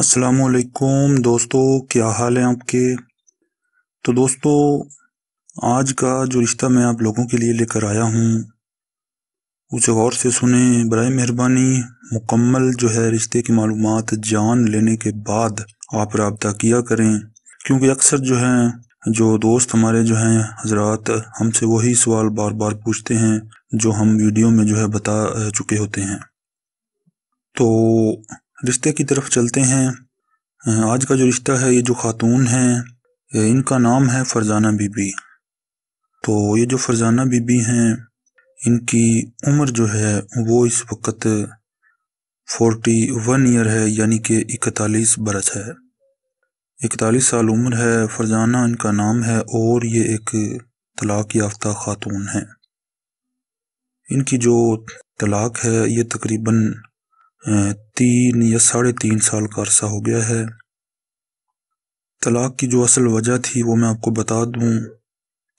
असलकुम दोस्तों क्या हाल है आपके तो दोस्तों आज का जो रिश्ता मैं आप लोगों के लिए लेकर आया हूँ उसे गौर से सुने बर मेहरबानी मुकम्मल जो है रिश्ते की मालूम जान लेने के बाद आप रबता किया करें क्योंकि अक्सर जो हैं जो दोस्त हमारे जो हैं हजरात हमसे वही सवाल बार बार पूछते हैं जो हम वीडियो में जो है बता चुके होते हैं तो रिश्ते की तरफ चलते हैं आज का जो रिश्ता है ये जो खातून हैं इनका नाम है फरजाना बीबी तो ये जो फरजाना बीबी हैं इनकी उम्र जो है वो इस वक्त फोर्टी वन ईयर है यानी कि इकतालीस बरस है इकतालीस साल उम्र है फरजाना इनका नाम है और ये एक तलाक़ याफ्ता ख़ातून है इनकी जो तलाक़ है ये तकरीबन तीन या साढ़े तीन साल का अरसा हो गया है तलाक की जो असल वजह थी वो मैं आपको बता दूं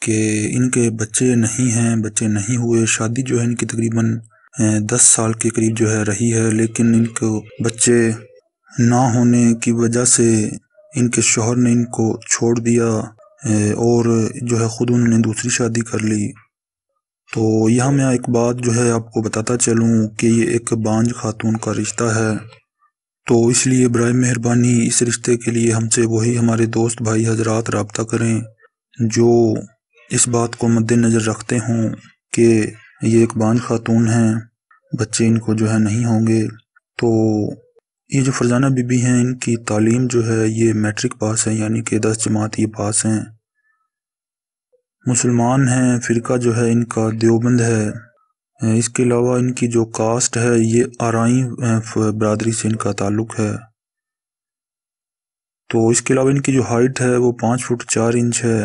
कि इनके बच्चे नहीं हैं बच्चे नहीं हुए शादी जो है इनकी तकरीबन दस साल के करीब जो है रही है लेकिन इनको बच्चे ना होने की वजह से इनके शोहर ने इनको छोड़ दिया और जो है ख़ुद उन्होंने दूसरी शादी कर ली तो यहाँ मैं एक बात जो है आपको बताता चलूँ कि ये एक बांझ खातून का रिश्ता है तो इसलिए बर मेहरबानी इस रिश्ते के लिए हमसे वही हमारे दोस्त भाई हजरात रबता करें जो इस बात को मद्दनज़र रखते हों कि ये एक बांझ खातून हैं बच्चे इनको जो है नहीं होंगे तो ये जो फरजाना बीबी हैं इनकी तालीम जो है ये मैट्रिक पास है यानी कि दस जमात ये पास हैं मुसलमान हैं फ़िरका जो है इनका देवबंद है इसके अलावा इनकी जो कास्ट है ये आरई बरदरी से इनका ताल्लुक़ है तो इसके अलावा इनकी जो हाइट है वो पाँच फुट चार इंच है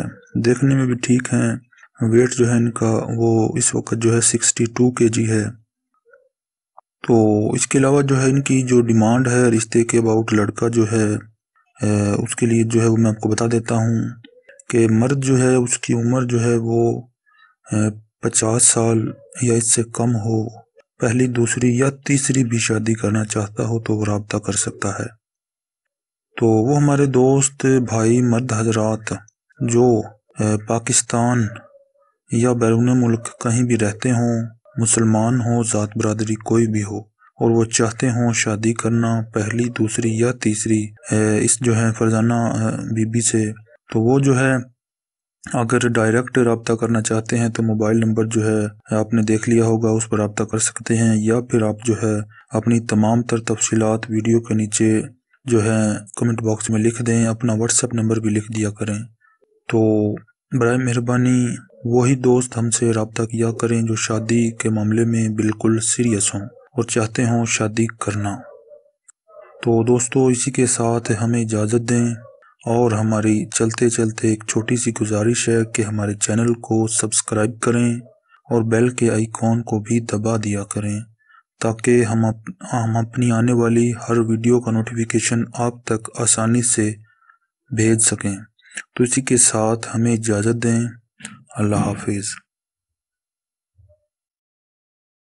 देखने में भी ठीक हैं वेट जो है इनका वो इस वक्त जो है सिक्सटी टू के जी है तो इसके अलावा जो है इनकी जो डिमांड है रिश्ते के अबाउट लड़का जो है उसके लिए जो है वो मैं आपको बता देता हूँ कि मर्द जो है उसकी उम्र जो है वो पचास साल या इससे कम हो पहली दूसरी या तीसरी भी शादी करना चाहता हो तो वो रबता कर सकता है तो वो हमारे दोस्त भाई मर्द हजरात जो पाकिस्तान या बैरून मुल्क कहीं भी रहते हों मुसलमान हो ज़ात बरदरी कोई भी हो और वो चाहते हों शादी करना पहली दूसरी या तीसरी इस जो है फरजाना बीबी से तो वो जो है अगर डायरेक्ट रबता करना चाहते हैं तो मोबाइल नंबर जो है आपने देख लिया होगा उस पर रबता कर सकते हैं या फिर आप जो है अपनी तमाम तर तफसीत वीडियो के नीचे जो है कमेंट बॉक्स में लिख दें अपना व्हाट्सअप नंबर भी लिख दिया करें तो बर मेहरबानी वही दोस्त हमसे रबता किया करें जो शादी के मामले में बिल्कुल सीरियस हों और चाहते हों शादी करना तो दोस्तों इसी के साथ हमें इजाज़त दें और हमारी चलते चलते एक छोटी सी गुजारिश है कि हमारे चैनल को सब्सक्राइब करें और बेल के आइकॉन को भी दबा दिया करें ताकि हम अप, हम अपनी आने वाली हर वीडियो का नोटिफिकेशन आप तक आसानी से भेज सकें तो इसी के साथ हमें इजाज़त दें अल्लाह हाफिज़